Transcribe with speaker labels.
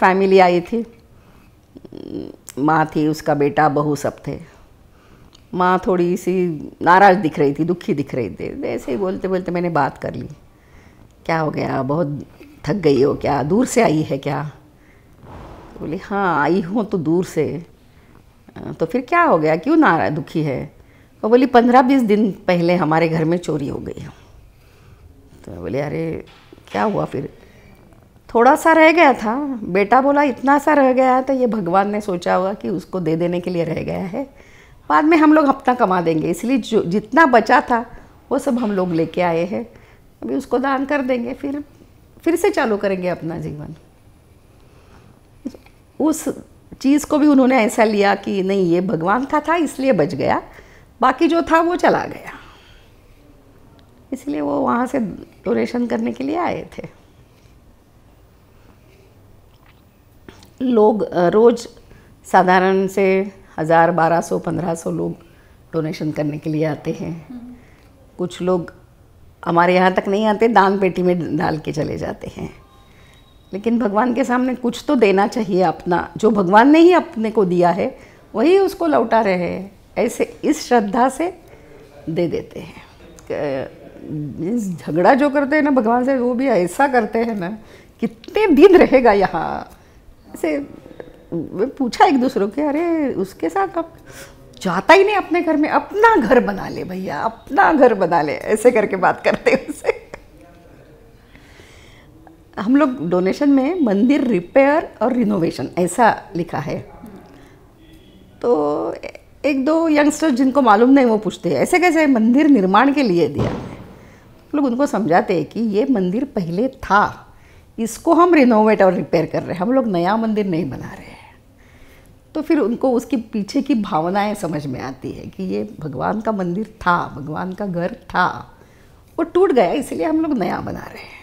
Speaker 1: family I थी माँ थी उसका बेटा बहू सब थे माँ थोड़ी सी नाराज़ दिख रही थी दुखी दिख रही थी ऐसे ही बोलते बोलते मैंने बात कर ली क्या हो गया बहुत थक गई हो क्या दूर से आई है क्या तो बोली हाँ आई हूँ तो दूर से तो फिर क्या हो गया क्यों नारा दुखी है वो तो बोली पंद्रह बीस दिन पहले हमारे घर में चोरी हो गई तो बोली अरे क्या हुआ फिर थोड़ा सा रह गया था बेटा बोला इतना सा रह गया है तो ये भगवान ने सोचा होगा कि उसको दे देने के लिए रह गया है बाद में हम लोग अपना कमा देंगे इसलिए जो जितना बचा था वो सब हम लोग लेके आए हैं अभी उसको दान कर देंगे फिर फिर से चालू करेंगे अपना जीवन उस चीज़ को भी उन्होंने ऐसा लिया कि नहीं ये भगवान का था इसलिए बच गया बाकी जो था वो चला गया इसलिए वो वहाँ से डोनेशन करने के लिए आए थे लोग रोज़ साधारण से हज़ार बारह सौ पंद्रह सौ लोग डोनेशन करने के लिए आते हैं कुछ लोग हमारे यहाँ तक नहीं आते दान पेटी में डाल के चले जाते हैं लेकिन भगवान के सामने कुछ तो देना चाहिए अपना जो भगवान ने ही अपने को दिया है वही उसको लौटा रहे हैं ऐसे इस श्रद्धा से दे देते हैं झगड़ा जो करते हैं ना भगवान से वो भी ऐसा करते हैं ना कितने दिन रहेगा यहाँ से पूछा एक दूसरों के अरे उसके साथ आप जाता ही नहीं अपने घर में अपना घर बना ले भैया अपना घर बना ले ऐसे करके बात करते हैं उससे हम लोग डोनेशन में मंदिर रिपेयर और रिनोवेशन ऐसा लिखा है तो एक दो यंगस्टर्स जिनको मालूम नहीं वो पूछते हैं ऐसे कैसे मंदिर निर्माण के लिए दिया लोग उनको समझाते हैं कि ये मंदिर पहले था इसको हम रिनोवेट और रिपेयर कर रहे हैं हम लोग नया मंदिर नहीं बना रहे हैं तो फिर उनको उसके पीछे की भावनाएं समझ में आती है कि ये भगवान का मंदिर था भगवान का घर था वो टूट गया इसलिए हम लोग नया बना रहे हैं